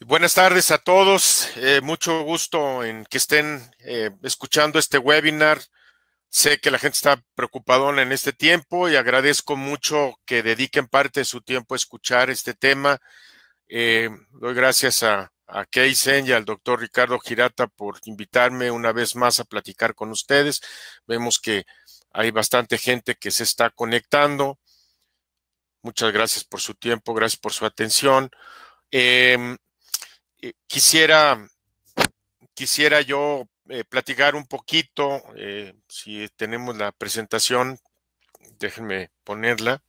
Buenas tardes a todos. Eh, mucho gusto en que estén eh, escuchando este webinar. Sé que la gente está preocupada en este tiempo y agradezco mucho que dediquen parte de su tiempo a escuchar este tema. Eh, doy gracias a, a Keisen y al doctor Ricardo Girata por invitarme una vez más a platicar con ustedes. Vemos que hay bastante gente que se está conectando. Muchas gracias por su tiempo, gracias por su atención. Em, eh, quisiera, quisiera yo eh, platicar un poquito, eh, si tenemos la presentación, déjenme ponerla.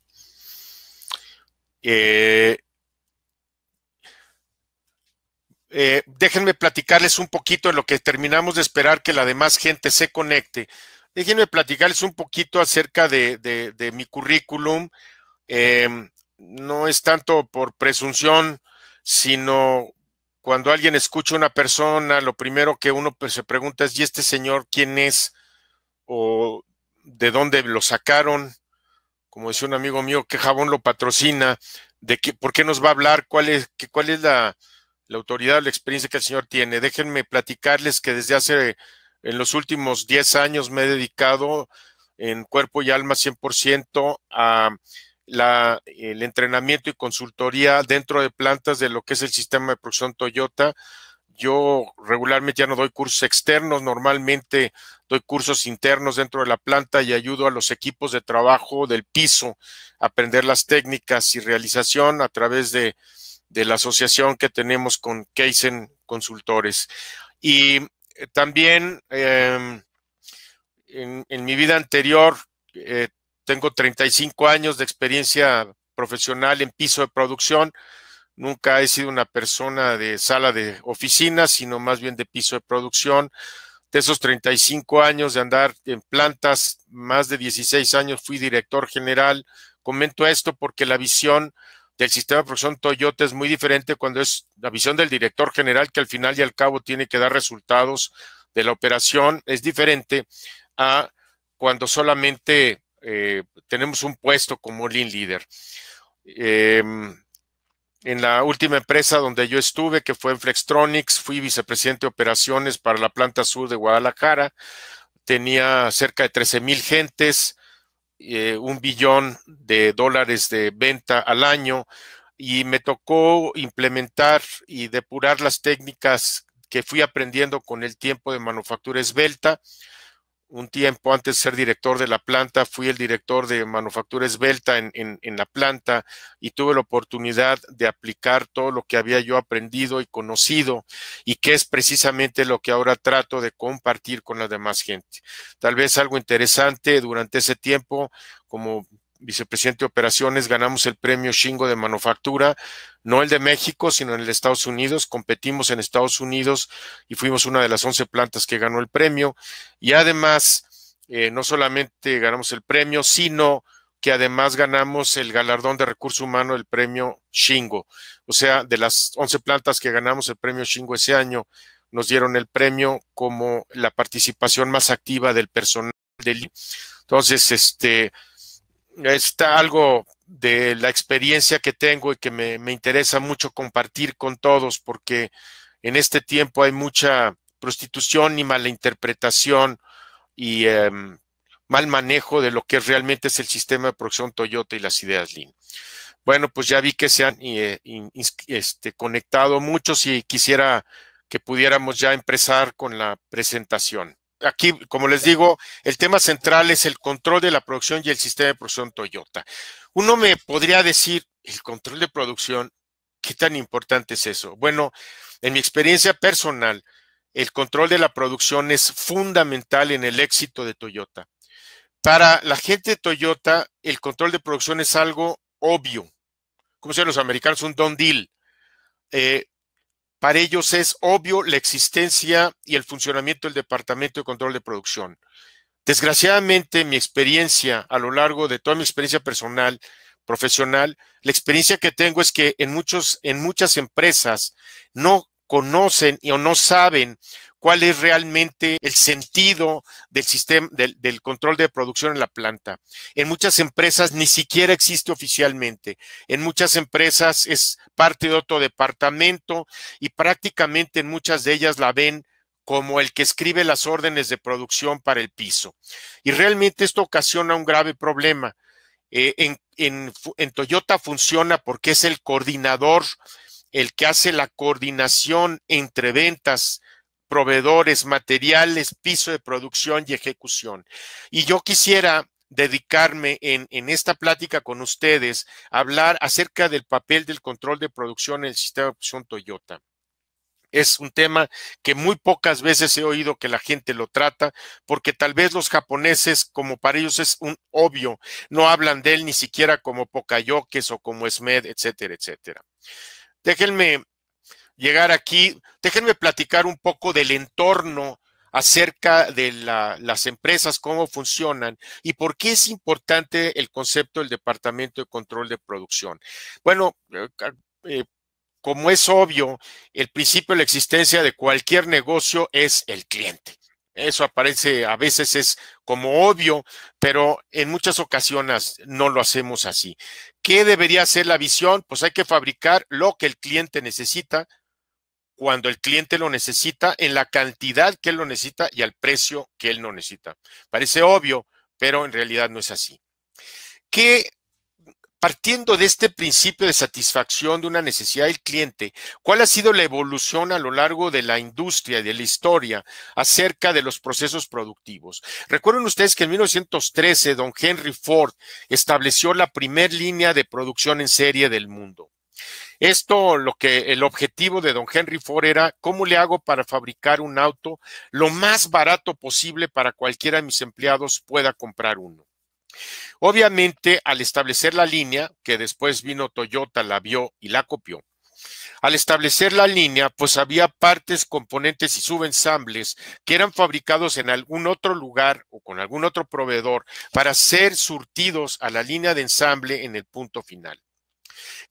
déjenme platicarles un poquito en lo que terminamos de esperar que la demás gente se conecte. Déjenme platicarles un poquito acerca de, de mi currículum. Em, no es tanto por presunción, sino cuando alguien escucha a una persona, lo primero que uno pues, se pregunta es, ¿y este señor quién es? ¿O de dónde lo sacaron? Como decía un amigo mío, ¿qué jabón lo patrocina? ¿De qué, ¿Por qué nos va a hablar? ¿Cuál es, qué, cuál es la, la autoridad o la experiencia que el señor tiene? Déjenme platicarles que desde hace, en los últimos 10 años me he dedicado en cuerpo y alma 100% a el entrenamiento y consultoría dentro de plantas de lo que es el sistema de producción Toyota. Yo regularmente ya no doy cursos externos, normalmente doy cursos internos dentro de la planta y ayudo a los equipos de trabajo del piso a aprender las técnicas y realización a través de, la asociación que tenemos con Keisen Consultores. Y eh, también em, en, mi vida anterior eh, tengo 35 años de experiencia profesional en piso de producción. Nunca he sido una persona de sala de oficina, sino más bien de piso de producción. De esos 35 años de andar en plantas, más de 16 años fui director general. Comento esto porque la visión del sistema de producción Toyota es muy diferente cuando es la visión del director general, que al final y al cabo tiene que dar resultados de la operación, es diferente a cuando solamente eh, tenemos un puesto como Lean Leader. Em, en la última empresa donde yo estuve, que fue en Flextronics, fui vicepresidente de operaciones para la planta sur de Guadalajara. Tenía cerca de 13 mil gentes, eh, un billón de dólares de venta al año y me tocó implementar y depurar las técnicas que fui aprendiendo con el tiempo de manufactura esbelta un tiempo antes de ser director de la planta, fui el director de manufactura esbelta en, en, la planta y tuve la oportunidad de aplicar todo lo que había yo aprendido y conocido y que es precisamente lo que ahora trato de compartir con la demás gente. Tal vez algo interesante durante ese tiempo, como vicepresidente de operaciones, ganamos el premio Shingo de manufactura, no el de México, sino en el de Estados Unidos. Competimos en Estados Unidos y fuimos una de las 11 plantas que ganó el premio. Y además, eh, no solamente ganamos el premio, sino que además ganamos el galardón de recurso humano, el premio Shingo. O sea, de las 11 plantas que ganamos el premio Shingo ese año, nos dieron el premio como la participación más activa del personal del... E. Entonces, este, está algo de la experiencia que tengo y que me, interesa mucho compartir con todos, porque en este tiempo hay mucha prostitución y mala interpretación y em, mal manejo de lo que realmente es el sistema de producción Toyota y las ideas Lean. Bueno, pues ya vi que se han eh, este, conectado muchos y quisiera que pudiéramos ya empezar con la presentación aquí, como les digo, el tema central es el control de la producción y el sistema de producción Toyota. Uno me podría decir, el control de producción, ¿qué tan importante es eso? Bueno, en mi experiencia personal, el control de la producción es fundamental en el éxito de Toyota. Para la gente de Toyota, el control de producción es algo obvio. Como dicen los americanos, un don deal. Eh, para ellos es obvio la existencia y el funcionamiento del Departamento de Control de Producción. Desgraciadamente, mi experiencia a lo largo de toda mi experiencia personal, profesional, la experiencia que tengo es que en, muchos, en muchas empresas no conocen o no saben cuál es realmente el sentido del sistema del, control de producción en la planta. En muchas empresas ni siquiera existe oficialmente. En muchas empresas es parte de otro departamento y prácticamente en muchas de ellas la ven como el que escribe las órdenes de producción para el piso. Y realmente esto ocasiona un grave problema. Eh, en, en, en Toyota funciona porque es el coordinador el que hace la coordinación entre ventas, proveedores, materiales, piso de producción y ejecución. Y yo quisiera dedicarme en, esta plática con ustedes a hablar acerca del papel del control de producción en el sistema de producción Toyota. Es un tema que muy pocas veces he oído que la gente lo trata, porque tal vez los japoneses, como para ellos es un obvio, no hablan de él ni siquiera como Pocayokes o como Smed, etcétera, etcétera. Déjenme llegar aquí, déjenme platicar un poco del entorno acerca de las empresas, cómo funcionan y por qué es importante el concepto del Departamento de Control de Producción. Bueno, eh, eh, como es obvio, el principio de la existencia de cualquier negocio es el cliente. Eso aparece, a veces es como obvio, pero en muchas ocasiones no lo hacemos así. ¿Qué debería ser la visión? Pues hay que fabricar lo que el cliente necesita, cuando el cliente lo necesita, en la cantidad que él lo necesita y al precio que él no necesita. Parece obvio, pero en realidad no es así. ¿Qué Partiendo de este principio de satisfacción de una necesidad del cliente, ¿cuál ha sido la evolución a lo largo de la industria y de la historia acerca de los procesos productivos? Recuerden ustedes que en 1913 don Henry Ford estableció la primer línea de producción en serie del mundo. Esto, lo que el objetivo de don Henry Ford era, ¿cómo le hago para fabricar un auto lo más barato posible para cualquiera de mis empleados pueda comprar uno? Obviamente, al establecer la línea, que después vino Toyota, la vio y la copió, al establecer la línea, pues había partes, componentes y subensambles que eran fabricados en algún otro lugar o con algún otro proveedor para ser surtidos a la línea de ensamble en el punto final.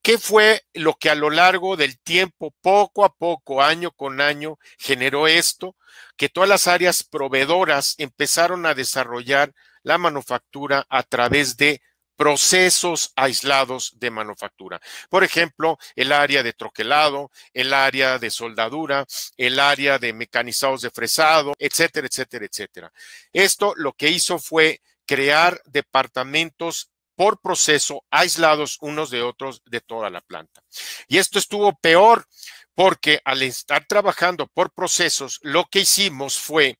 ¿Qué fue lo que a lo largo del tiempo, poco a poco, año con año, generó esto? Que todas las áreas proveedoras empezaron a desarrollar la manufactura a través de procesos aislados de manufactura. Por ejemplo, el área de troquelado, el área de soldadura, el área de mecanizados de fresado, etcétera, etcétera, etcétera. Esto lo que hizo fue crear departamentos por proceso aislados unos de otros de toda la planta. Y esto estuvo peor porque al estar trabajando por procesos, lo que hicimos fue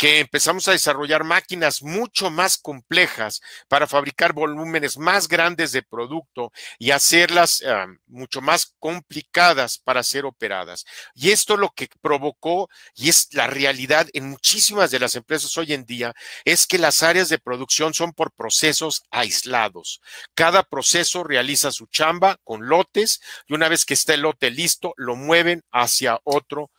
que empezamos a desarrollar máquinas mucho más complejas para fabricar volúmenes más grandes de producto y hacerlas ah, mucho más complicadas para ser operadas. Y esto lo que provocó, y es la realidad en muchísimas de las empresas hoy en día, es que las áreas de producción son por procesos aislados. Cada proceso realiza su chamba con lotes y una vez que está el lote listo, lo mueven hacia otro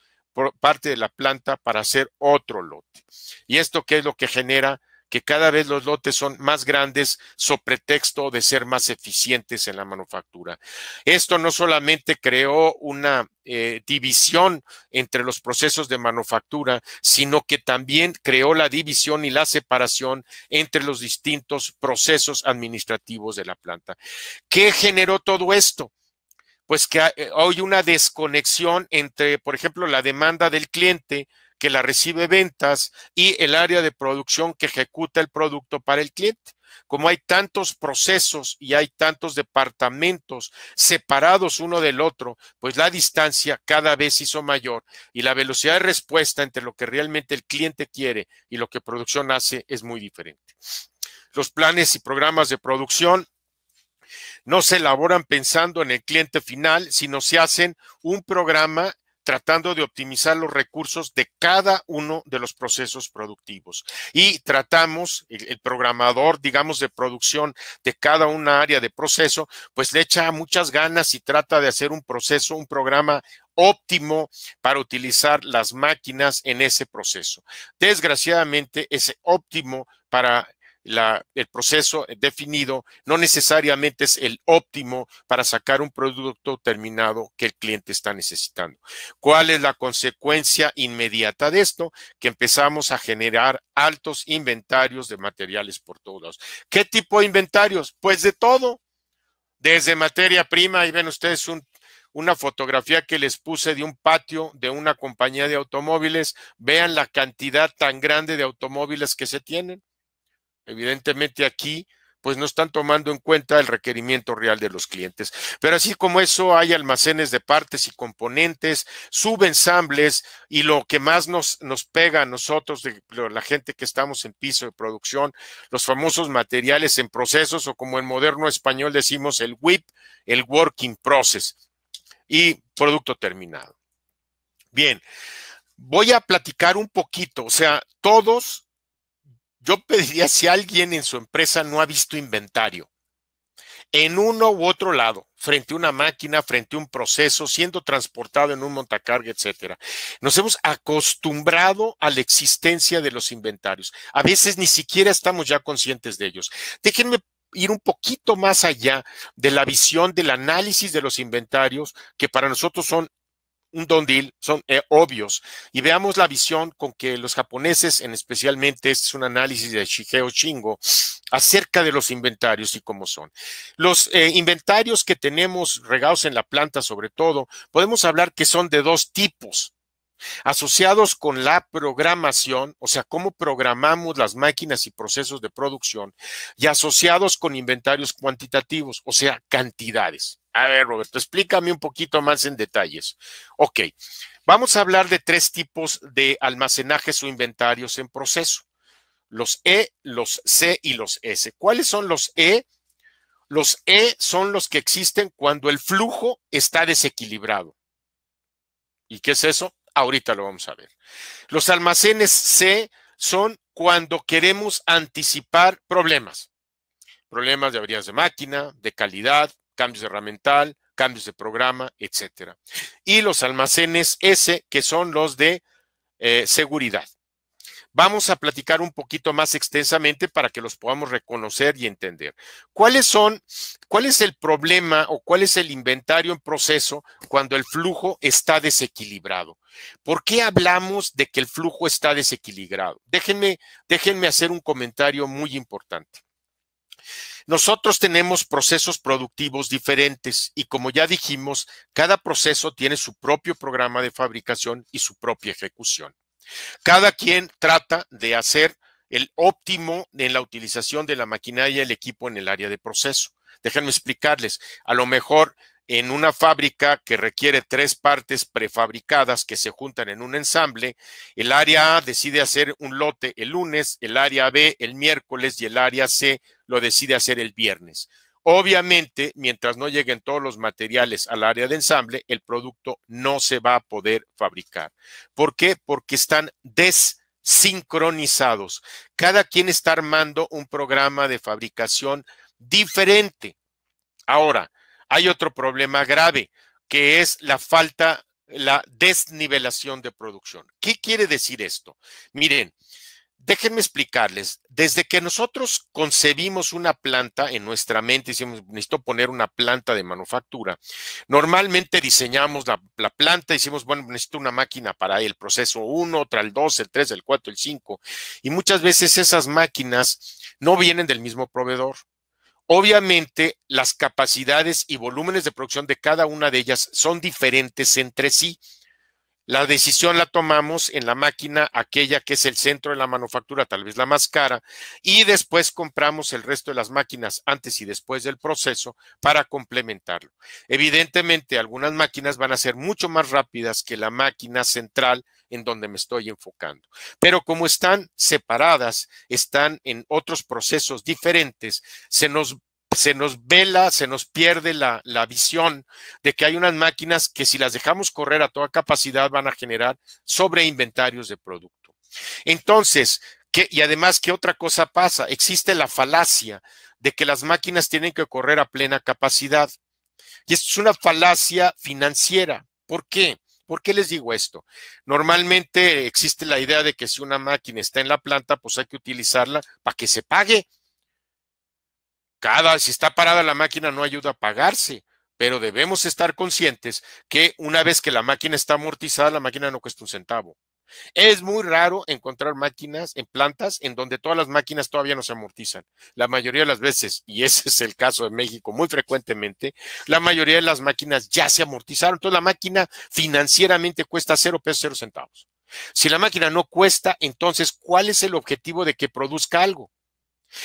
parte de la planta para hacer otro lote. ¿Y esto qué es lo que genera? que cada vez los lotes son más grandes, sobre pretexto de ser más eficientes en la manufactura. Esto no solamente creó una eh, división entre los procesos de manufactura, sino que también creó la división y la separación entre los distintos procesos administrativos de la planta. ¿Qué generó todo esto? pues que hay una desconexión entre, por ejemplo, la demanda del cliente que la recibe ventas y el área de producción que ejecuta el producto para el cliente. Como hay tantos procesos y hay tantos departamentos separados uno del otro, pues la distancia cada vez hizo mayor y la velocidad de respuesta entre lo que realmente el cliente quiere y lo que producción hace es muy diferente. Los planes y programas de producción no se elaboran pensando en el cliente final, sino se hacen un programa tratando de optimizar los recursos de cada uno de los procesos productivos. Y tratamos, el, programador, digamos, de producción de cada una área de proceso, pues le echa muchas ganas y trata de hacer un proceso, un programa óptimo para utilizar las máquinas en ese proceso. Desgraciadamente, ese óptimo para el proceso definido no necesariamente es el óptimo para sacar un producto terminado que el cliente está necesitando. ¿Cuál es la consecuencia inmediata de esto? Que empezamos a generar altos inventarios de materiales por todos lados. ¿Qué tipo de inventarios? Pues de todo. Desde materia prima, ahí ven ustedes una fotografía que les puse de un patio de una compañía de automóviles. Vean la cantidad tan grande de automóviles que se tienen. Evidentemente aquí pues no están tomando en cuenta el requerimiento real de los clientes. Pero así como eso, hay almacenes de partes y componentes, subensambles y lo que más nos, nos pega a nosotros, de la gente que estamos en piso de producción, los famosos materiales en procesos o como en moderno español decimos el WIP, el Working Process y producto terminado. Bien, voy a platicar un poquito, o sea, todos yo pediría si alguien en su empresa no ha visto inventario en uno u otro lado, frente a una máquina, frente a un proceso, siendo transportado en un montacarga, etcétera. Nos hemos acostumbrado a la existencia de los inventarios. A veces ni siquiera estamos ya conscientes de ellos. Déjenme ir un poquito más allá de la visión del análisis de los inventarios, que para nosotros son un don deal, son eh, obvios. Y veamos la visión con que los japoneses, en especialmente, este es un análisis de Shigeo Chingo, acerca de los inventarios y cómo son. Los eh, inventarios que tenemos regados en la planta, sobre todo, podemos hablar que son de dos tipos asociados con la programación, o sea, cómo programamos las máquinas y procesos de producción, y asociados con inventarios cuantitativos, o sea, cantidades. A ver, Roberto, explícame un poquito más en detalles. Ok, vamos a hablar de tres tipos de almacenajes o inventarios en proceso. Los E, los C y los S. ¿Cuáles son los E? Los E son los que existen cuando el flujo está desequilibrado. ¿Y qué es eso? Ahorita lo vamos a ver. Los almacenes C son cuando queremos anticipar problemas. Problemas de averías de máquina, de calidad, cambios de herramienta, cambios de programa, etcétera. Y los almacenes S, que son los de eh, seguridad. Vamos a platicar un poquito más extensamente para que los podamos reconocer y entender. ¿Cuáles son, cuál es el problema o cuál es el inventario en proceso cuando el flujo está desequilibrado? ¿Por qué hablamos de que el flujo está desequilibrado? Déjenme, déjenme hacer un comentario muy importante. Nosotros tenemos procesos productivos diferentes y como ya dijimos, cada proceso tiene su propio programa de fabricación y su propia ejecución. Cada quien trata de hacer el óptimo en la utilización de la maquinaria y el equipo en el área de proceso. Déjenme explicarles, a lo mejor en una fábrica que requiere tres partes prefabricadas que se juntan en un ensamble, el área A decide hacer un lote el lunes, el área B el miércoles y el área C lo decide hacer el viernes. Obviamente, mientras no lleguen todos los materiales al área de ensamble, el producto no se va a poder fabricar. ¿Por qué? Porque están desincronizados. Cada quien está armando un programa de fabricación diferente. Ahora, hay otro problema grave, que es la falta, la desnivelación de producción. ¿Qué quiere decir esto? Miren, déjenme explicarles, desde que nosotros concebimos una planta en nuestra mente, hicimos, necesito poner una planta de manufactura, normalmente diseñamos la, planta, hicimos, bueno, necesito una máquina para el proceso 1, otra el 2, el 3, el 4, el 5, y muchas veces esas máquinas no vienen del mismo proveedor. Obviamente, las capacidades y volúmenes de producción de cada una de ellas son diferentes entre sí. La decisión la tomamos en la máquina, aquella que es el centro de la manufactura, tal vez la más cara, y después compramos el resto de las máquinas antes y después del proceso para complementarlo. Evidentemente, algunas máquinas van a ser mucho más rápidas que la máquina central en donde me estoy enfocando. Pero como están separadas, están en otros procesos diferentes, se nos se nos vela, se nos pierde la, visión de que hay unas máquinas que si las dejamos correr a toda capacidad van a generar sobreinventarios de producto. Entonces, ¿qué? y además, ¿qué otra cosa pasa? Existe la falacia de que las máquinas tienen que correr a plena capacidad. Y esto es una falacia financiera. ¿Por qué? ¿Por qué les digo esto? Normalmente existe la idea de que si una máquina está en la planta, pues hay que utilizarla para que se pague cada, si está parada la máquina no ayuda a pagarse, pero debemos estar conscientes que una vez que la máquina está amortizada, la máquina no cuesta un centavo. Es muy raro encontrar máquinas en plantas en donde todas las máquinas todavía no se amortizan. La mayoría de las veces, y ese es el caso de México muy frecuentemente, la mayoría de las máquinas ya se amortizaron. Entonces la máquina financieramente cuesta cero pesos, cero centavos. Si la máquina no cuesta, entonces, ¿cuál es el objetivo de que produzca algo?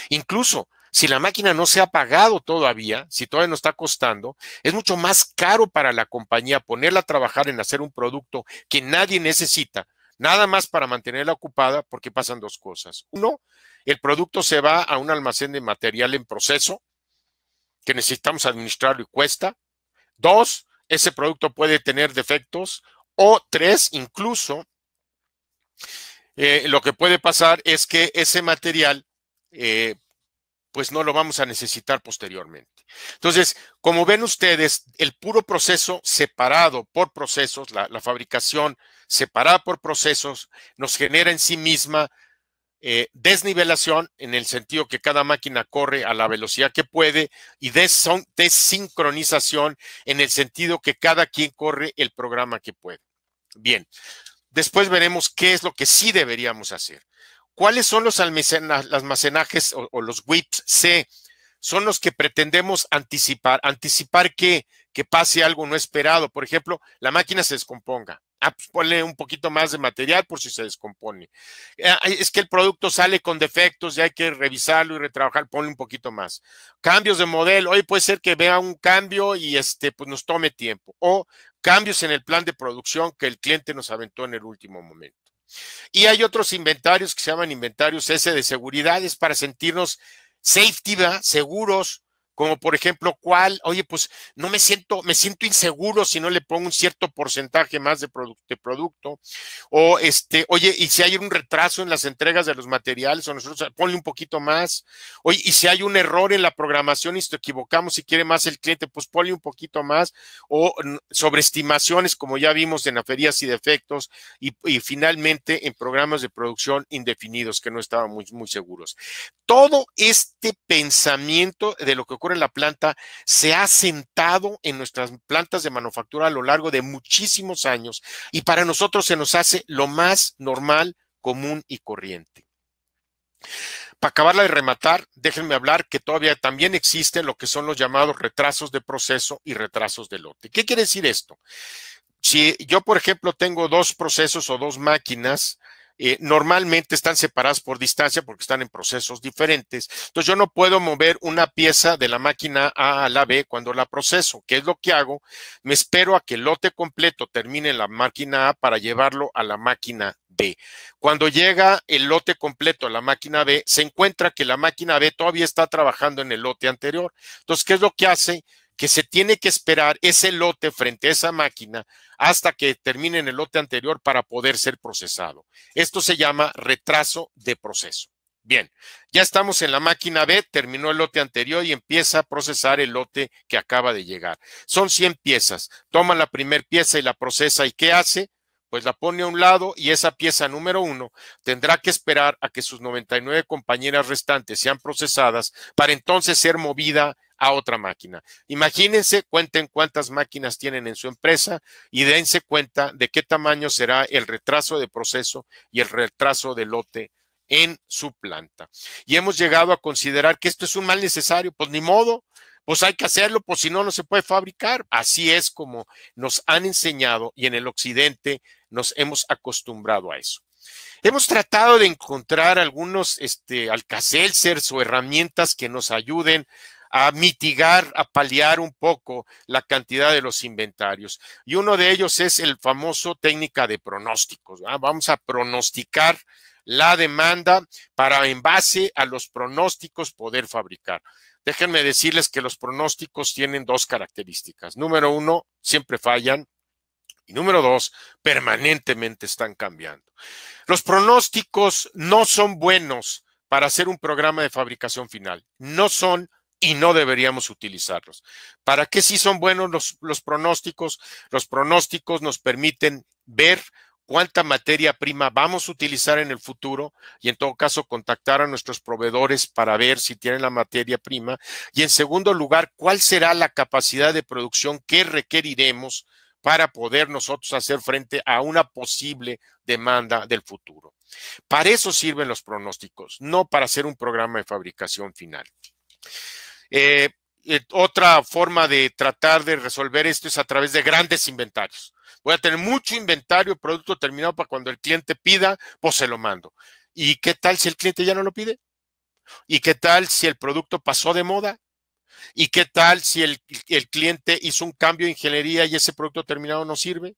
Incluso si la máquina no se ha pagado todavía, si todavía no está costando, es mucho más caro para la compañía ponerla a trabajar en hacer un producto que nadie necesita, nada más para mantenerla ocupada, porque pasan dos cosas. Uno, el producto se va a un almacén de material en proceso, que necesitamos administrarlo y cuesta. Dos, ese producto puede tener defectos. O tres, incluso, eh, lo que puede pasar es que ese material eh, pues no lo vamos a necesitar posteriormente. Entonces, como ven ustedes, el puro proceso separado por procesos, la, fabricación separada por procesos, nos genera en sí misma eh, desnivelación en el sentido que cada máquina corre a la velocidad que puede y des desincronización en el sentido que cada quien corre el programa que puede. Bien, después veremos qué es lo que sí deberíamos hacer. ¿Cuáles son los almacenajes o, los WIPs C? Son los que pretendemos anticipar. ¿Anticipar que, que pase algo no esperado. Por ejemplo, la máquina se descomponga. Ah, pues ponle un poquito más de material por si se descompone. Eh, es que el producto sale con defectos y hay que revisarlo y retrabajar, ponle un poquito más. Cambios de modelo, hoy puede ser que vea un cambio y este, pues nos tome tiempo. O cambios en el plan de producción que el cliente nos aventó en el último momento. Y hay otros inventarios que se llaman inventarios S de seguridades para sentirnos safety, seguros, como por ejemplo, cuál, oye, pues no me siento, me siento inseguro si no le pongo un cierto porcentaje más de, producto, o este, oye, y si hay un retraso en las entregas de los materiales, o nosotros ponle un poquito más, oye, y si hay un error en la programación y si te equivocamos, si quiere más el cliente, pues ponle un poquito más, o sobreestimaciones, como ya vimos en aferías y defectos, y, finalmente en programas de producción indefinidos que no estaban muy, muy seguros. Todo este pensamiento de lo que ocurre en la planta se ha sentado en nuestras plantas de manufactura a lo largo de muchísimos años y para nosotros se nos hace lo más normal, común y corriente. Para acabarla y rematar, déjenme hablar que todavía también existen lo que son los llamados retrasos de proceso y retrasos de lote. ¿Qué quiere decir esto? Si yo, por ejemplo, tengo dos procesos o dos máquinas, eh, normalmente están separadas por distancia porque están en procesos diferentes. Entonces yo no puedo mover una pieza de la máquina A a la B cuando la proceso. ¿Qué es lo que hago? Me espero a que el lote completo termine en la máquina A para llevarlo a la máquina B. Cuando llega el lote completo a la máquina B, se encuentra que la máquina B todavía está trabajando en el lote anterior. Entonces, ¿qué es lo que hace? que se tiene que esperar ese lote frente a esa máquina hasta que termine en el lote anterior para poder ser procesado. Esto se llama retraso de proceso. Bien, ya estamos en la máquina B, terminó el lote anterior y empieza a procesar el lote que acaba de llegar. Son 100 piezas. Toma la primer pieza y la procesa. ¿Y qué hace? Pues la pone a un lado y esa pieza número uno tendrá que esperar a que sus 99 compañeras restantes sean procesadas para entonces ser movida a otra máquina. Imagínense, cuenten cuántas máquinas tienen en su empresa y dense cuenta de qué tamaño será el retraso de proceso y el retraso de lote en su planta. Y hemos llegado a considerar que esto es un mal necesario, pues ni modo, pues hay que hacerlo, pues si no, no se puede fabricar. Así es como nos han enseñado y en el occidente nos hemos acostumbrado a eso. Hemos tratado de encontrar algunos este, alcacelsers o herramientas que nos ayuden a mitigar, a paliar un poco la cantidad de los inventarios. Y uno de ellos es el famoso técnica de pronósticos. Vamos a pronosticar la demanda para en base a los pronósticos poder fabricar. Déjenme decirles que los pronósticos tienen dos características. Número uno, siempre fallan. Y número dos, permanentemente están cambiando. Los pronósticos no son buenos para hacer un programa de fabricación final. No son y no deberíamos utilizarlos. ¿Para qué sí son buenos los, los, pronósticos? Los pronósticos nos permiten ver cuánta materia prima vamos a utilizar en el futuro y en todo caso contactar a nuestros proveedores para ver si tienen la materia prima. Y en segundo lugar, cuál será la capacidad de producción que requeriremos para poder nosotros hacer frente a una posible demanda del futuro. Para eso sirven los pronósticos, no para hacer un programa de fabricación final. Eh, eh, otra forma de tratar de resolver esto es a través de grandes inventarios. Voy a tener mucho inventario, producto terminado para cuando el cliente pida, pues se lo mando. ¿Y qué tal si el cliente ya no lo pide? ¿Y qué tal si el producto pasó de moda? ¿Y qué tal si el, cliente hizo un cambio de ingeniería y ese producto terminado no sirve?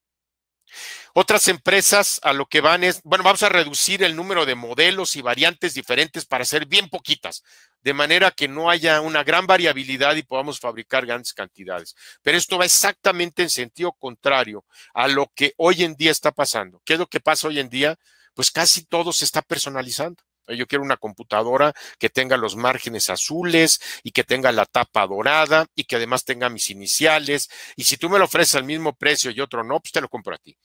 Otras empresas a lo que van es, bueno, vamos a reducir el número de modelos y variantes diferentes para ser bien poquitas de manera que no haya una gran variabilidad y podamos fabricar grandes cantidades. Pero esto va exactamente en sentido contrario a lo que hoy en día está pasando. ¿Qué es lo que pasa hoy en día? Pues casi todo se está personalizando. Yo quiero una computadora que tenga los márgenes azules y que tenga la tapa dorada y que además tenga mis iniciales. Y si tú me lo ofreces al mismo precio y otro no, pues te lo compro a ti.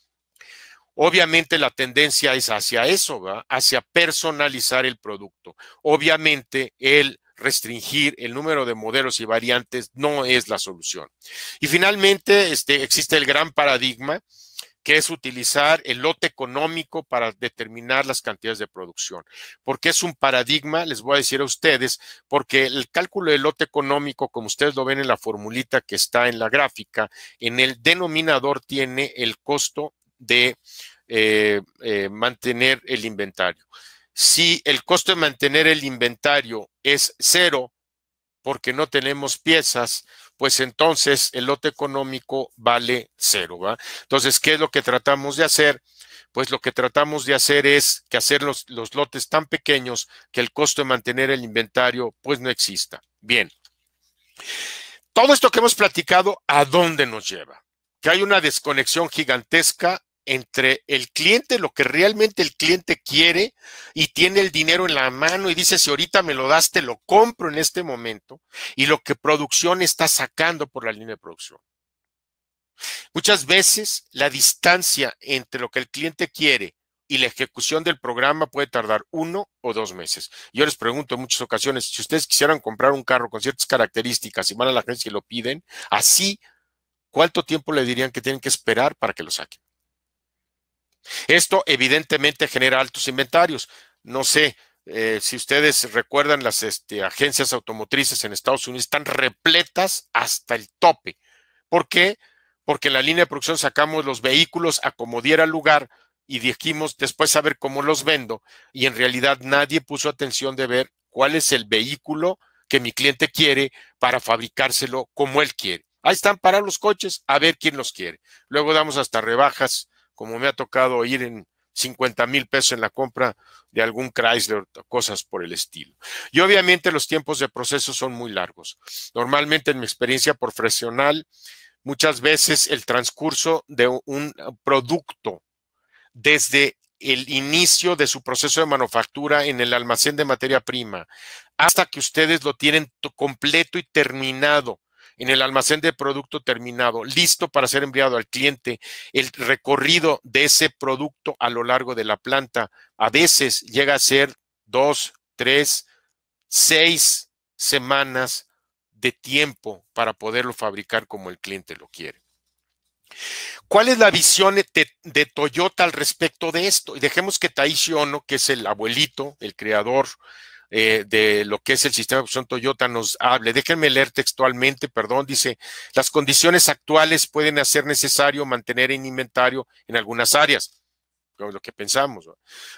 Obviamente la tendencia es hacia eso, hacia personalizar el producto. Obviamente el restringir el número de modelos y variantes no es la solución. Y finalmente este, existe el gran paradigma que es utilizar el lote económico para determinar las cantidades de producción. Porque es un paradigma, les voy a decir a ustedes, porque el cálculo del lote económico, como ustedes lo ven en la formulita que está en la gráfica, en el denominador tiene el costo de eh, eh, mantener el inventario. Si el costo de mantener el inventario es cero, porque no tenemos piezas, pues entonces el lote económico vale cero. ¿va? Entonces, ¿qué es lo que tratamos de hacer? Pues lo que tratamos de hacer es que hacer los, los lotes tan pequeños que el costo de mantener el inventario pues no exista. Bien. Todo esto que hemos platicado, ¿a dónde nos lleva? Que hay una desconexión gigantesca entre el cliente, lo que realmente el cliente quiere y tiene el dinero en la mano y dice, si ahorita me lo das, te lo compro en este momento, y lo que producción está sacando por la línea de producción. Muchas veces la distancia entre lo que el cliente quiere y la ejecución del programa puede tardar uno o dos meses. Yo les pregunto en muchas ocasiones, si ustedes quisieran comprar un carro con ciertas características y van a la agencia y lo piden, así, ¿cuánto tiempo le dirían que tienen que esperar para que lo saquen? Esto evidentemente genera altos inventarios. No sé eh, si ustedes recuerdan, las este, agencias automotrices en Estados Unidos están repletas hasta el tope. ¿Por qué? Porque en la línea de producción sacamos los vehículos a como diera lugar y dijimos después a ver cómo los vendo. Y en realidad nadie puso atención de ver cuál es el vehículo que mi cliente quiere para fabricárselo como él quiere. Ahí están parados los coches, a ver quién los quiere. Luego damos hasta rebajas como me ha tocado ir en 50 mil pesos en la compra de algún Chrysler, cosas por el estilo. Y obviamente los tiempos de proceso son muy largos. Normalmente en mi experiencia profesional, muchas veces el transcurso de un producto desde el inicio de su proceso de manufactura en el almacén de materia prima hasta que ustedes lo tienen completo y terminado en el almacén de producto terminado, listo para ser enviado al cliente, el recorrido de ese producto a lo largo de la planta a veces llega a ser dos, tres, seis semanas de tiempo para poderlo fabricar como el cliente lo quiere. ¿Cuál es la visión de, Toyota al respecto de esto? Y dejemos que Taishi Ono, que es el abuelito, el creador eh, de lo que es el sistema de opción Toyota nos hable. Déjenme leer textualmente, perdón, dice, las condiciones actuales pueden hacer necesario mantener en inventario en algunas áreas, lo que pensamos,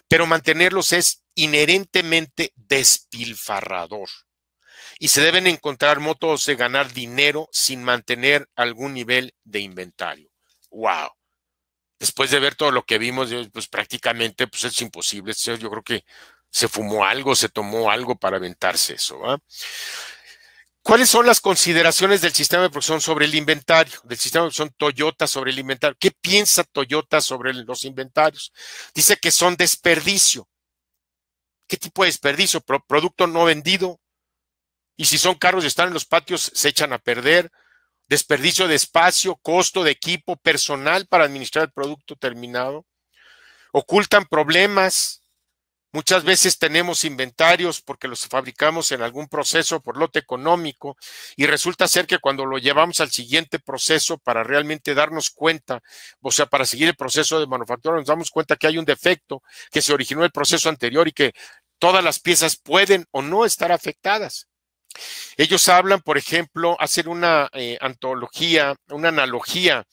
pero mantenerlos es inherentemente despilfarrador y se deben encontrar motos de ganar dinero sin mantener algún nivel de inventario. ¡Wow! Después de ver todo lo que vimos, pues prácticamente pues es imposible. Yo creo que se fumó algo, se tomó algo para aventarse eso. ¿Cuáles son las consideraciones del sistema de producción sobre el inventario? Del sistema de producción Toyota sobre el inventario. ¿Qué piensa Toyota sobre los inventarios? Dice que son desperdicio. ¿Qué tipo de desperdicio? producto no vendido. Y si son carros y están en los patios, se echan a perder. Desperdicio de espacio, costo de equipo, personal para administrar el producto terminado. Ocultan problemas. Muchas veces tenemos inventarios porque los fabricamos en algún proceso por lote económico y resulta ser que cuando lo llevamos al siguiente proceso para realmente darnos cuenta, o sea, para seguir el proceso de manufactura, nos damos cuenta que hay un defecto que se originó en el proceso anterior y que todas las piezas pueden o no estar afectadas. Ellos hablan, por ejemplo, hacer una eh, antología, una analogía,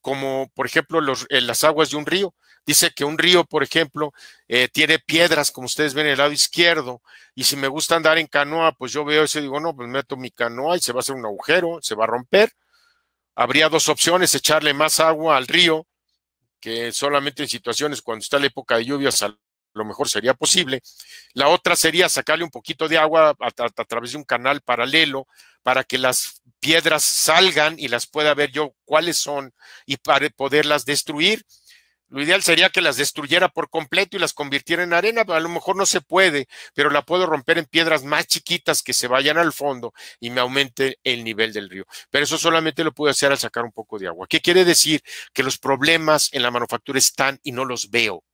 como por ejemplo eh, las aguas de un río. Dice que un río, por ejemplo, eh, tiene piedras, como ustedes ven en el lado izquierdo, y si me gusta andar en canoa, pues yo veo eso y digo, no, pues meto mi canoa y se va a hacer un agujero, se va a romper. Habría dos opciones, echarle más agua al río, que solamente en situaciones cuando está la época de lluvias a lo mejor sería posible. La otra sería sacarle un poquito de agua a, a través de un canal paralelo para que las piedras salgan y las pueda ver yo cuáles son y para poderlas destruir lo ideal sería que las destruyera por completo y las convirtiera en arena, a lo mejor no se puede, pero la puedo romper en piedras más chiquitas que se vayan al fondo y me aumente el nivel del río. Pero eso solamente lo puedo hacer al sacar un poco de agua. ¿Qué quiere decir? Que los problemas en la manufactura están y no los veo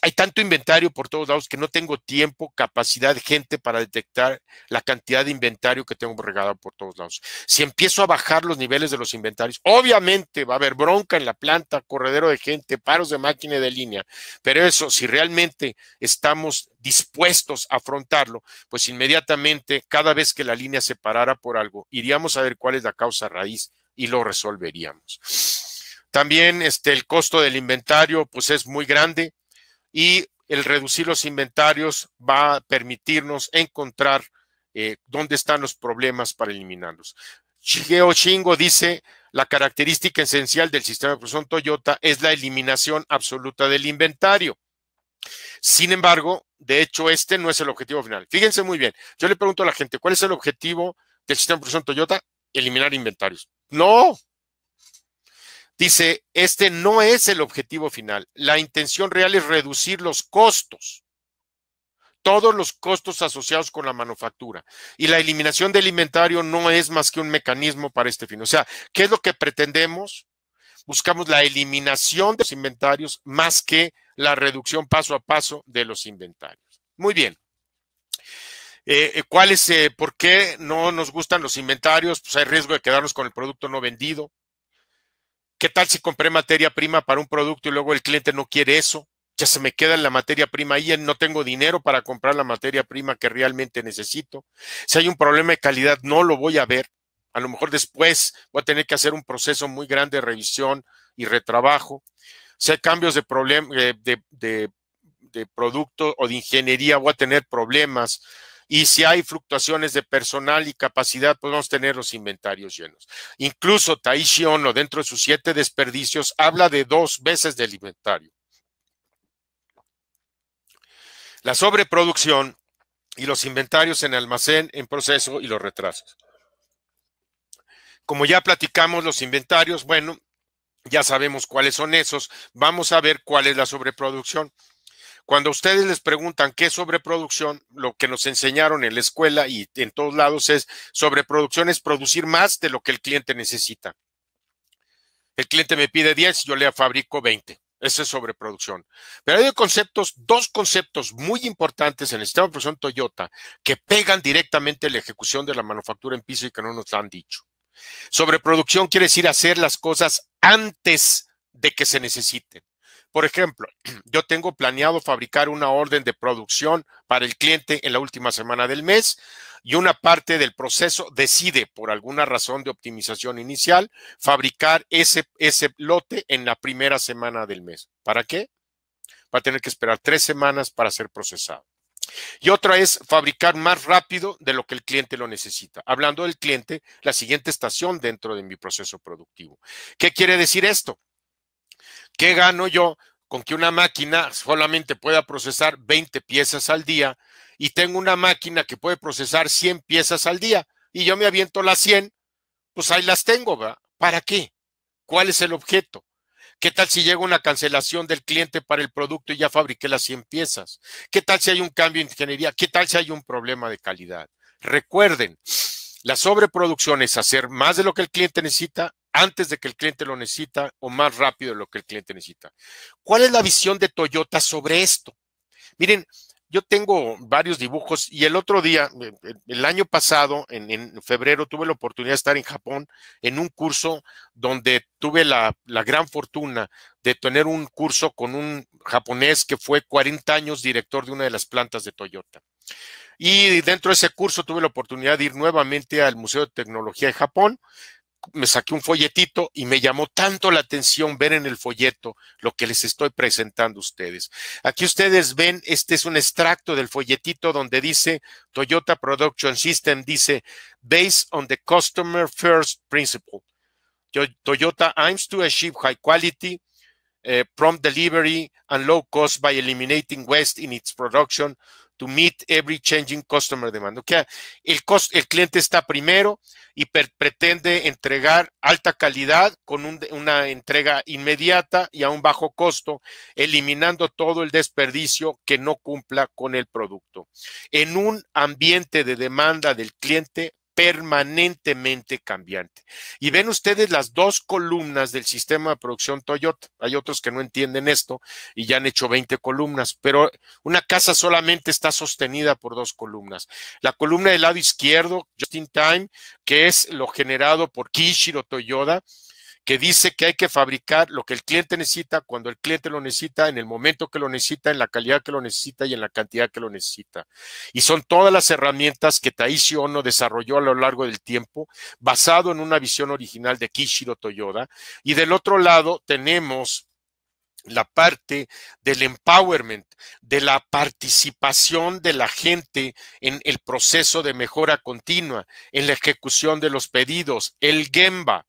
hay tanto inventario por todos lados que no tengo tiempo, capacidad, gente para detectar la cantidad de inventario que tengo regado por todos lados. Si empiezo a bajar los niveles de los inventarios, obviamente va a haber bronca en la planta, corredero de gente, paros de máquina y de línea, pero eso, si realmente estamos dispuestos a afrontarlo, pues inmediatamente, cada vez que la línea se parara por algo, iríamos a ver cuál es la causa raíz y lo resolveríamos. También este, el costo del inventario pues es muy grande y el reducir los inventarios va a permitirnos encontrar eh, dónde están los problemas para eliminarlos. Shigeo Shingo dice, la característica esencial del sistema de producción Toyota es la eliminación absoluta del inventario. Sin embargo, de hecho, este no es el objetivo final. Fíjense muy bien, yo le pregunto a la gente, ¿cuál es el objetivo del sistema de producción Toyota? Eliminar inventarios. No, Dice, este no es el objetivo final. La intención real es reducir los costos, todos los costos asociados con la manufactura. Y la eliminación del inventario no es más que un mecanismo para este fin. O sea, ¿qué es lo que pretendemos? Buscamos la eliminación de los inventarios más que la reducción paso a paso de los inventarios. Muy bien. Eh, eh, ¿Cuál es, eh, por qué no nos gustan los inventarios? Pues hay riesgo de quedarnos con el producto no vendido ¿Qué tal si compré materia prima para un producto y luego el cliente no quiere eso? Ya se me queda la materia prima y no tengo dinero para comprar la materia prima que realmente necesito. Si hay un problema de calidad, no lo voy a ver. A lo mejor después voy a tener que hacer un proceso muy grande de revisión y retrabajo. Si hay cambios de, eh, de, de producto o de ingeniería, voy a tener problemas y si hay fluctuaciones de personal y capacidad, podemos tener los inventarios llenos. Incluso Taishi Ono, dentro de sus siete desperdicios, habla de dos veces del inventario. La sobreproducción y los inventarios en almacén, en proceso y los retrasos. Como ya platicamos, los inventarios, bueno, ya sabemos cuáles son esos. Vamos a ver cuál es la sobreproducción. Cuando ustedes les preguntan qué es sobreproducción, lo que nos enseñaron en la escuela y en todos lados es sobreproducción es producir más de lo que el cliente necesita. El cliente me pide 10, yo le fabrico 20. Esa es sobreproducción. Pero hay conceptos, dos conceptos muy importantes en el sistema de producción Toyota que pegan directamente la ejecución de la manufactura en piso y que no nos han dicho. Sobreproducción quiere decir hacer las cosas antes de que se necesiten. Por ejemplo, yo tengo planeado fabricar una orden de producción para el cliente en la última semana del mes y una parte del proceso decide, por alguna razón de optimización inicial, fabricar ese, lote en la primera semana del mes. ¿Para qué? Va a tener que esperar tres semanas para ser procesado. Y otra es fabricar más rápido de lo que el cliente lo necesita. Hablando del cliente, la siguiente estación dentro de mi proceso productivo. ¿Qué quiere decir esto? ¿Qué gano yo con que una máquina solamente pueda procesar 20 piezas al día y tengo una máquina que puede procesar 100 piezas al día y yo me aviento las 100? Pues ahí las tengo, ¿verdad? ¿Para qué? ¿Cuál es el objeto? ¿Qué tal si llega una cancelación del cliente para el producto y ya fabriqué las 100 piezas? ¿Qué tal si hay un cambio en ingeniería? ¿Qué tal si hay un problema de calidad? Recuerden, la sobreproducción es hacer más de lo que el cliente necesita antes de que el cliente lo necesita o más rápido de lo que el cliente necesita. ¿Cuál es la visión de Toyota sobre esto? Miren, yo tengo varios dibujos y el otro día, eh, eh, el año pasado, en, febrero, tuve la oportunidad de estar en Japón en un curso donde tuve la, la gran fortuna de tener un curso con un japonés que fue 40 años director de una de las plantas de Toyota. Y dentro de ese curso tuve la oportunidad de ir nuevamente al Museo de Tecnología de Japón me saqué un folletito y me llamó tanto la atención ver en el folleto lo que les estoy presentando a ustedes. Aquí ustedes ven, este es un extracto del folletito donde dice Toyota Production System, dice, based on the customer first principle. Toyota aims to achieve high quality, eh, prompt delivery and low cost by eliminating waste in its production to meet every changing customer demand. el, el cliente está primero y pretende entregar alta calidad con una entrega inmediata y a un bajo costo, eliminando todo el desperdicio que no cumpla con el producto. En un ambiente de demanda del cliente permanentemente cambiante. Y ven ustedes las dos columnas del sistema de producción Toyota. Hay otros que no entienden esto y ya han hecho 20 columnas, pero una casa solamente está sostenida por dos columnas. La columna del lado izquierdo, Just in Time, que es lo generado por Kishiro Toyoda que dice que hay que fabricar lo que el cliente necesita, cuando el cliente lo necesita, en el momento que lo necesita, en la calidad que lo necesita y en la cantidad que lo necesita. Y son todas las herramientas que Taishi Ono desarrolló a lo largo del tiempo, basado en una visión original de Kishiro Toyoda. Y del otro lado tenemos la parte del empowerment, de la participación de la gente en el proceso de mejora continua, en la ejecución de los pedidos, el Gemba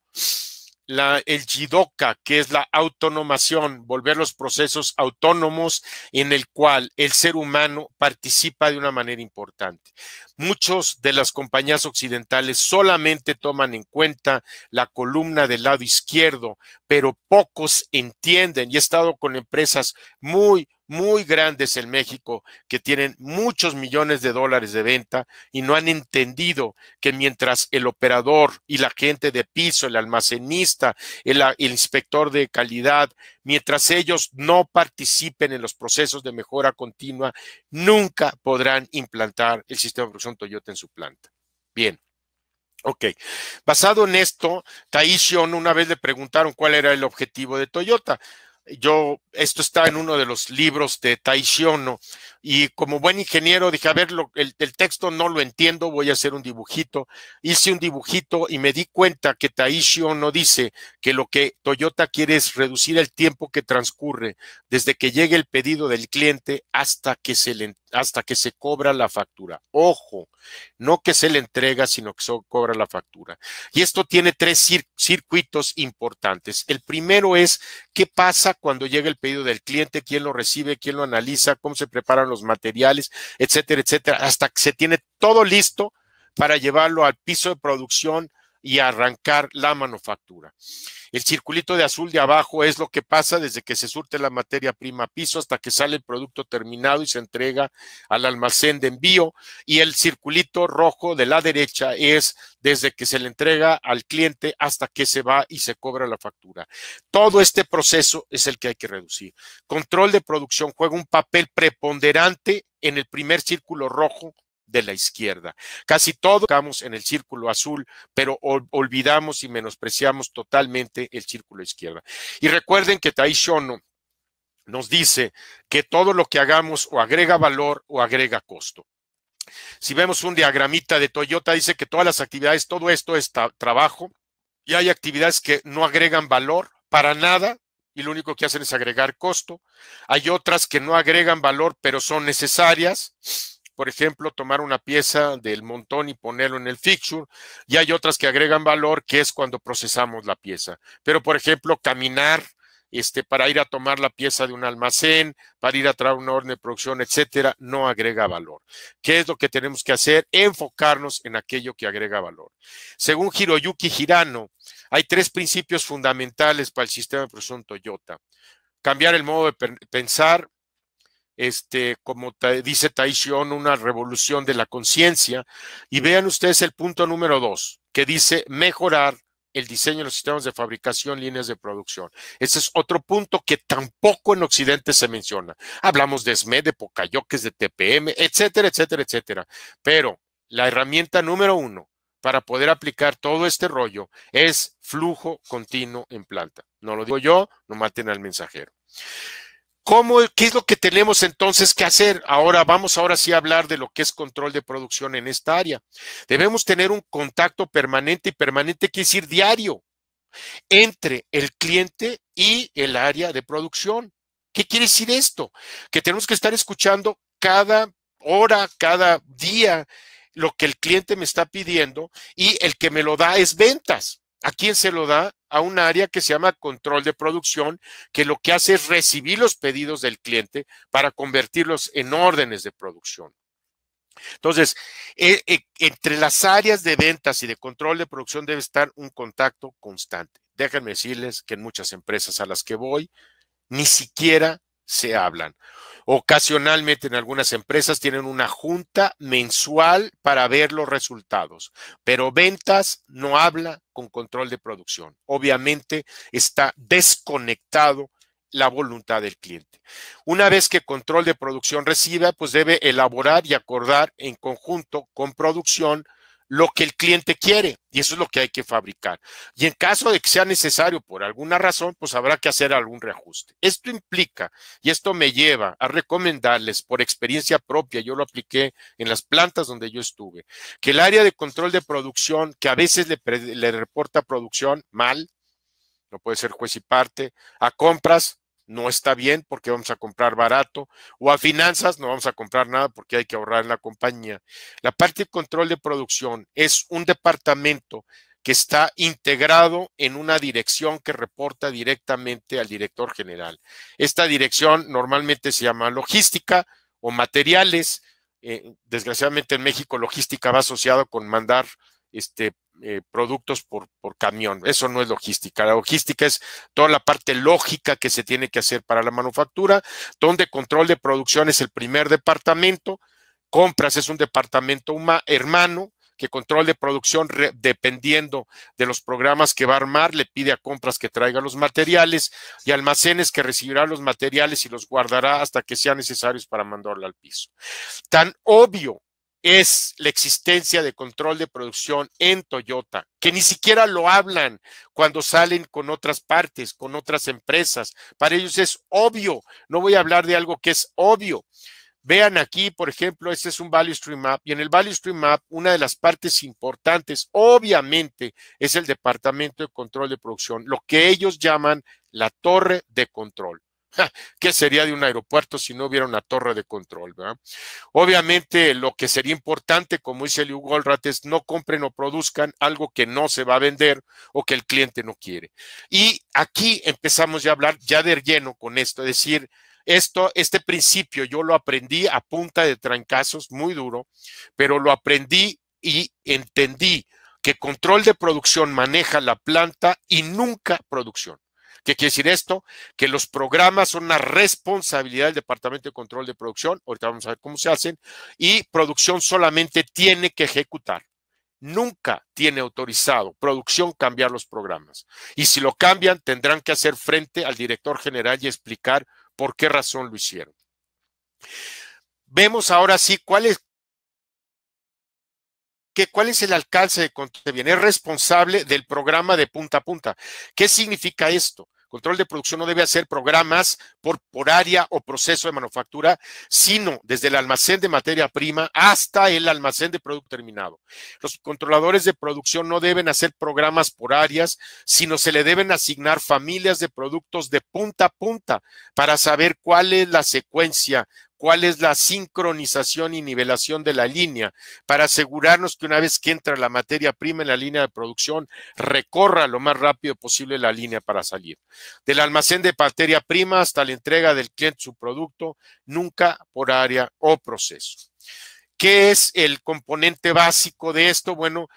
el Jidoka, que es la autonomación, volver los procesos autónomos en el cual el ser humano participa de una manera importante. Muchas de las compañías occidentales solamente toman en cuenta la columna del lado izquierdo pero pocos entienden y he estado con empresas muy, muy grandes en México que tienen muchos millones de dólares de venta y no han entendido que mientras el operador y la gente de piso, el almacenista, el, ah, inspector de calidad, mientras ellos no participen en los procesos de mejora continua, nunca podrán implantar el sistema de producción Toyota en su planta. Bien, Ok, basado en esto, Taishion una vez le preguntaron cuál era el objetivo de Toyota. Yo, esto está en uno de los libros de no y como buen ingeniero dije, a ver, el, texto no lo entiendo, voy a hacer un dibujito. Hice un dibujito y me di cuenta que Taishio no dice que lo que Toyota quiere es reducir el tiempo que transcurre desde que llegue el pedido del cliente hasta que se, hasta que se cobra la factura. Ojo, no que se le entrega, sino que se cobra la factura. Y esto tiene tres circuitos importantes. El primero es qué pasa cuando llega el pedido del cliente, quién lo recibe, quién lo analiza, cómo se preparan los materiales, etcétera, etcétera, hasta que se tiene todo listo para llevarlo al piso de producción y arrancar la manufactura. El circulito de azul de abajo es lo que pasa desde que se surte la materia prima piso hasta que sale el producto terminado y se entrega al almacén de envío. Y el circulito rojo de la derecha es desde que se le entrega al cliente hasta que se va y se cobra la factura. Todo este proceso es el que hay que reducir. Control de producción juega un papel preponderante en el primer círculo rojo de la izquierda. Casi todos estamos en el círculo azul, pero olvidamos y menospreciamos totalmente el círculo izquierda. Y recuerden que Tai Shono nos dice que todo lo que hagamos o agrega valor o agrega costo. Si vemos un diagramita de Toyota, dice que todas las actividades, todo esto es trabajo y hay actividades que no agregan valor para nada, y lo único que hacen es agregar costo. Hay otras que no agregan valor, pero son necesarias por ejemplo, tomar una pieza del montón y ponerlo en el fixture, y hay otras que agregan valor, que es cuando procesamos la pieza. Pero, por ejemplo, caminar este, para ir a tomar la pieza de un almacén, para ir a traer un orden de producción, etcétera, no agrega valor. ¿Qué es lo que tenemos que hacer? Enfocarnos en aquello que agrega valor. Según Hiroyuki Hirano, hay tres principios fundamentales para el sistema de producción Toyota. Cambiar el modo de pensar, este, como dice Taishion, una revolución de la conciencia. Y vean ustedes el punto número dos, que dice mejorar el diseño de los sistemas de fabricación, líneas de producción. Ese es otro punto que tampoco en Occidente se menciona. Hablamos de SME, de Pocayoques, de TPM, etcétera, etcétera, etcétera. Pero la herramienta número uno para poder aplicar todo este rollo es flujo continuo en planta. No lo digo yo, no maten al mensajero. ¿Qué es lo que tenemos entonces que hacer? Ahora vamos ahora sí a hablar de lo que es control de producción en esta área. Debemos tener un contacto permanente y permanente quiere decir diario entre el cliente y el área de producción. ¿Qué quiere decir esto? Que tenemos que estar escuchando cada hora, cada día lo que el cliente me está pidiendo y el que me lo da es ventas. ¿A quién se lo da? a un área que se llama control de producción, que lo que hace es recibir los pedidos del cliente para convertirlos en órdenes de producción. Entonces, e, e, entre las áreas de ventas y de control de producción debe estar un contacto constante. Déjenme decirles que en muchas empresas a las que voy, ni siquiera se hablan. Ocasionalmente en algunas empresas tienen una junta mensual para ver los resultados, pero ventas no habla con control de producción. Obviamente está desconectado la voluntad del cliente. Una vez que control de producción reciba, pues debe elaborar y acordar en conjunto con producción lo que el cliente quiere y eso es lo que hay que fabricar. Y en caso de que sea necesario por alguna razón, pues habrá que hacer algún reajuste. Esto implica y esto me lleva a recomendarles por experiencia propia, yo lo apliqué en las plantas donde yo estuve, que el área de control de producción, que a veces le, reporta producción mal, no puede ser juez y parte, a compras no está bien porque vamos a comprar barato, o a finanzas no vamos a comprar nada porque hay que ahorrar en la compañía. La parte de control de producción es un departamento que está integrado en una dirección que reporta directamente al director general. Esta dirección normalmente se llama logística o materiales. Eh, desgraciadamente en México logística va asociado con mandar este, eh, productos por, camión. Eso no es logística. La logística es toda la parte lógica que se tiene que hacer para la manufactura, donde control de producción es el primer departamento, compras es un departamento hermano, que control de producción, dependiendo de los programas que va a armar, le pide a compras que traiga los materiales y almacenes que recibirá los materiales y los guardará hasta que sean necesarios para mandarlo al piso. Tan obvio es la existencia de control de producción en Toyota, que ni siquiera lo hablan cuando salen con otras partes, con otras empresas. Para ellos es obvio, no voy a hablar de algo que es obvio. Vean aquí, por ejemplo, este es un Value Stream Map y en el Value Stream Map una de las partes importantes, obviamente, es el Departamento de Control de Producción, lo que ellos llaman la torre de control. ¿Qué sería de un aeropuerto si no hubiera una torre de control? Obviamente, lo que sería importante, como dice Liu Goldratt, es no compren o produzcan algo que no se va a vender o que el cliente no quiere. Y aquí empezamos ya a hablar ya de lleno con esto, es decir, esto, este principio yo lo aprendí a punta de trancazos, muy duro, pero lo aprendí y entendí que control de producción maneja la planta y nunca producción. ¿Qué quiere decir esto? Que los programas son una responsabilidad del Departamento de Control de Producción, ahorita vamos a ver cómo se hacen, y producción solamente tiene que ejecutar. Nunca tiene autorizado producción cambiar los programas. Y si lo cambian, tendrán que hacer frente al director general y explicar por qué razón lo hicieron. Vemos ahora sí cuál es, ¿Cuál es el alcance de Contebien? Es responsable del programa de punta a punta. ¿Qué significa esto? Control de producción no debe hacer programas por, por área o proceso de manufactura, sino desde el almacén de materia prima hasta el almacén de producto terminado. Los controladores de producción no deben hacer programas por áreas, sino se le deben asignar familias de productos de punta a punta para saber cuál es la secuencia, cuál es la sincronización y nivelación de la línea para asegurarnos que una vez que entra la materia prima en la línea de producción, recorra lo más rápido posible la línea para salir. Del almacén de materia prima hasta la entrega del cliente su producto, nunca por área o proceso. ¿Qué es el componente básico de esto? Bueno,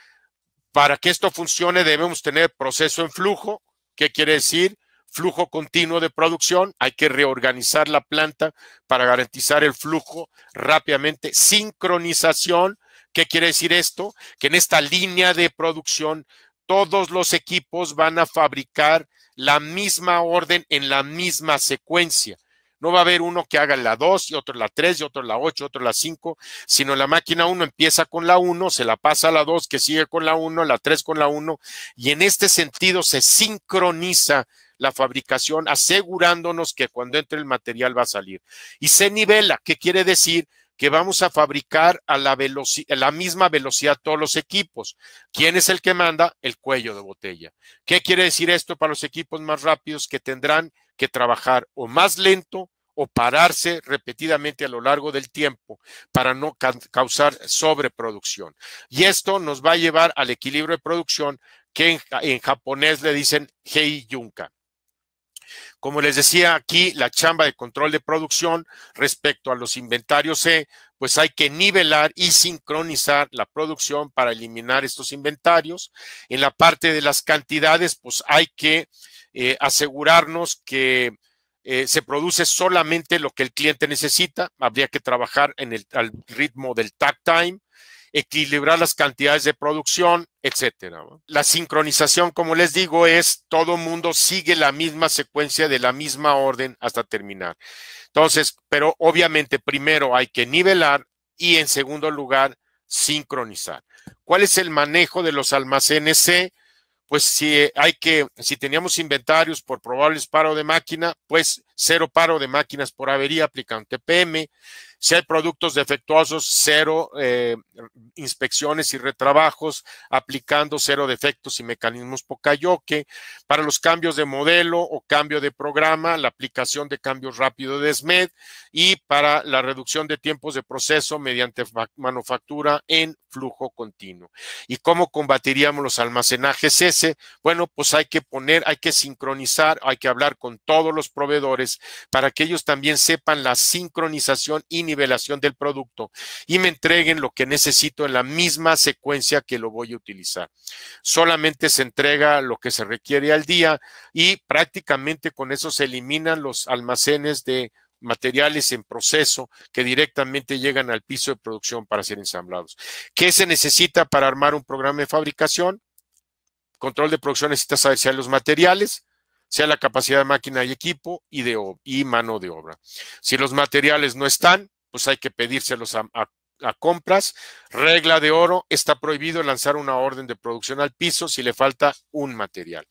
para que esto funcione debemos tener proceso en flujo. ¿Qué quiere decir? flujo continuo de producción, hay que reorganizar la planta para garantizar el flujo rápidamente, sincronización, ¿qué quiere decir esto? Que en esta línea de producción todos los equipos van a fabricar la misma orden en la misma secuencia. No va a haber uno que haga la 2 y otro la 3 y otro la 8 otro la 5, sino la máquina 1 empieza con la 1, se la pasa a la 2 que sigue con la 1, la 3 con la 1 y en este sentido se sincroniza la fabricación, asegurándonos que cuando entre el material va a salir. Y se nivela, qué quiere decir que vamos a fabricar a la, a la, misma velocidad todos los equipos. ¿Quién es el que manda? El cuello de botella. ¿Qué quiere decir esto para los equipos más rápidos que tendrán que trabajar o más lento o pararse repetidamente a lo largo del tiempo para no causar sobreproducción? Y esto nos va a llevar al equilibrio de producción que en, japonés le dicen Hei como les decía aquí, la chamba de control de producción respecto a los inventarios C, pues hay que nivelar y sincronizar la producción para eliminar estos inventarios. En la parte de las cantidades, pues hay que eh, asegurarnos que eh, se produce solamente lo que el cliente necesita. Habría que trabajar en el, al ritmo del tag time equilibrar las cantidades de producción, etcétera. La sincronización, como les digo, es todo mundo sigue la misma secuencia de la misma orden hasta terminar. Entonces, pero obviamente primero hay que nivelar y en segundo lugar sincronizar. ¿Cuál es el manejo de los almacenes Pues si hay que, si teníamos inventarios por probables paro de máquina, pues cero paro de máquinas por avería aplicando TPM, Si hay productos defectuosos, cero eh, inspecciones y retrabajos, aplicando cero defectos y mecanismos Pocayoque. Para los cambios de modelo o cambio de programa, la aplicación de cambios rápidos de SMED y para la reducción de tiempos de proceso mediante manufactura en flujo continuo. ¿Y cómo combatiríamos los almacenajes ese? Bueno, pues hay que poner, hay que sincronizar, hay que hablar con todos los proveedores para que ellos también sepan la sincronización y nivelación del producto y me entreguen lo que necesito en la misma secuencia que lo voy a utilizar. Solamente se entrega lo que se requiere al día y prácticamente con eso se eliminan los almacenes de materiales en proceso que directamente llegan al piso de producción para ser ensamblados. ¿Qué se necesita para armar un programa de fabricación? Control de producción necesita saber si hay los materiales, sea la capacidad de máquina y equipo y, de, mano de obra. Si los materiales no están, pues hay que pedírselos a, compras. Regla de oro, está prohibido lanzar una orden de producción al piso si le falta un material.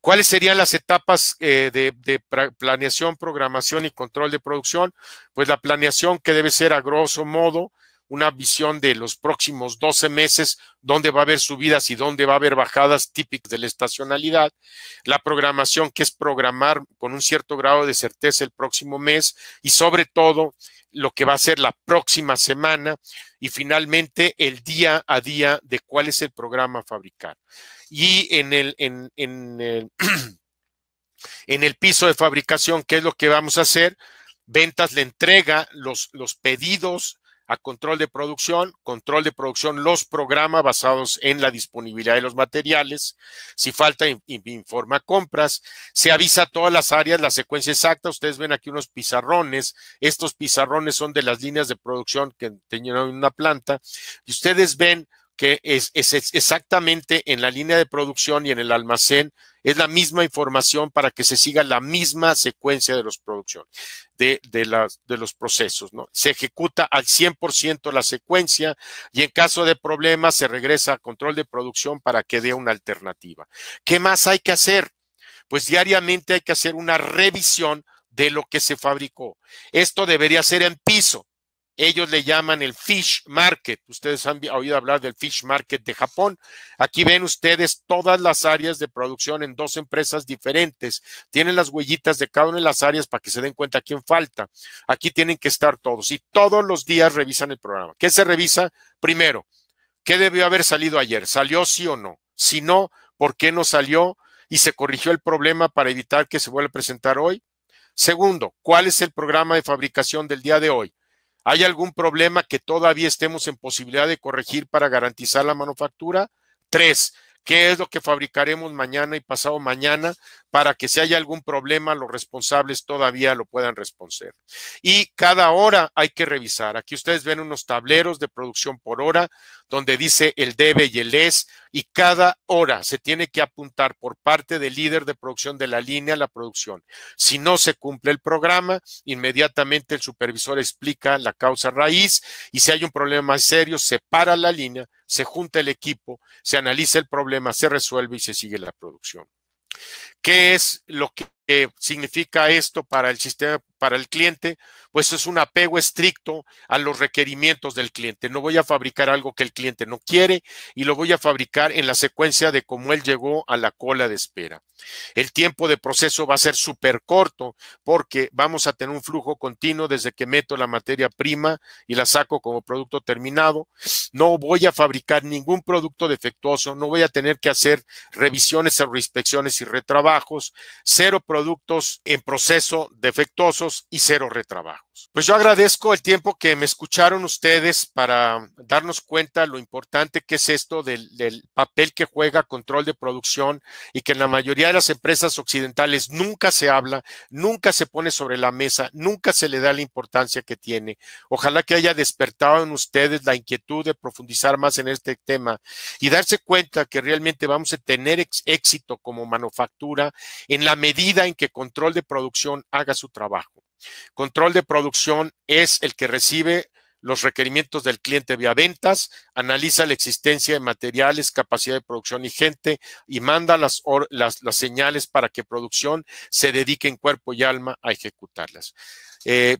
¿Cuáles serían las etapas eh, de, planeación, programación y control de producción? Pues la planeación que debe ser a grosso modo una visión de los próximos 12 meses, dónde va a haber subidas y dónde va a haber bajadas típicas de la estacionalidad, la programación que es programar con un cierto grado de certeza el próximo mes y sobre todo lo que va a ser la próxima semana y finalmente el día a día de cuál es el programa a fabricar. Y en el, en, el, piso de fabricación, ¿qué es lo que vamos a hacer? Ventas la entrega los, los pedidos a control de producción. Control de producción los programa basados en la disponibilidad de los materiales. Si falta, informa compras. Se avisa a todas las áreas, la secuencia exacta. Ustedes ven aquí unos pizarrones. Estos pizarrones son de las líneas de producción que tenían una planta. Y ustedes ven que es, exactamente en la línea de producción y en el almacén, es la misma información para que se siga la misma secuencia de los de, los procesos, ¿no? Se ejecuta al 100% la secuencia y en caso de problemas se regresa a control de producción para que dé una alternativa. ¿Qué más hay que hacer? Pues diariamente hay que hacer una revisión de lo que se fabricó. Esto debería ser en piso ellos le llaman el fish market. Ustedes han oído hablar del fish market de Japón. Aquí ven ustedes todas las áreas de producción en dos empresas diferentes. Tienen las huellitas de cada una de las áreas para que se den cuenta quién falta. Aquí tienen que estar todos y todos los días revisan el programa. ¿Qué se revisa? Primero, ¿qué debió haber salido ayer? ¿Salió sí o no? Si no, ¿por qué no salió? Y se corrigió el problema para evitar que se vuelva a presentar hoy. Segundo, ¿cuál es el programa de fabricación del día de hoy? ¿Hay algún problema que todavía estemos en posibilidad de corregir para garantizar la manufactura? Tres, qué es lo que fabricaremos mañana y pasado mañana para que si hay algún problema los responsables todavía lo puedan responder. Y cada hora hay que revisar. Aquí ustedes ven unos tableros de producción por hora donde dice el debe y el es y cada hora se tiene que apuntar por parte del líder de producción de la línea la producción. Si no se cumple el programa, inmediatamente el supervisor explica la causa raíz y si hay un problema serio, se para la línea se junta el equipo, se analiza el problema, se resuelve y se sigue la producción. ¿Qué es lo que significa esto para el sistema, para el cliente? Pues es un apego estricto a los requerimientos del cliente. No voy a fabricar algo que el cliente no quiere y lo voy a fabricar en la secuencia de cómo él llegó a la cola de espera. El tiempo de proceso va a ser súper corto porque vamos a tener un flujo continuo desde que meto la materia prima y la saco como producto terminado. No voy a fabricar ningún producto defectuoso, no voy a tener que hacer revisiones o inspecciones y retrabajo cero productos en proceso defectuosos y cero retrabajos. Pues yo agradezco el tiempo que me escucharon ustedes para darnos cuenta lo importante que es esto del, del papel que juega control de producción y que en la mayoría de las empresas occidentales nunca se habla, nunca se pone sobre la mesa, nunca se le da la importancia que tiene. Ojalá que haya despertado en ustedes la inquietud de profundizar más en este tema y darse cuenta que realmente vamos a tener éxito como manufactura en la medida en que control de producción haga su trabajo. Control de producción es el que recibe los requerimientos del cliente vía ventas, analiza la existencia de materiales, capacidad de producción y gente y manda las, señales para que producción se dedique en cuerpo y alma a ejecutarlas. Eh,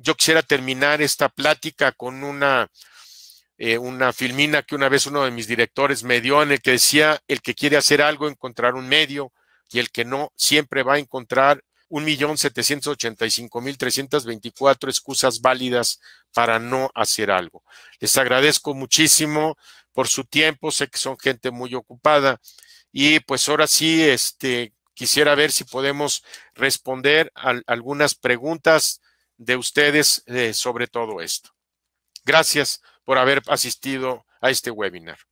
yo quisiera terminar esta plática con una, eh, una filmina que una vez uno de mis directores me dio en el que decía, el que quiere hacer algo, encontrar un medio, y el que no siempre va a encontrar 1.785.324 excusas válidas para no hacer algo. Les agradezco muchísimo por su tiempo, sé que son gente muy ocupada y pues ahora sí, este, quisiera ver si podemos responder a algunas preguntas de ustedes eh, sobre todo esto. Gracias por haber asistido a este webinar.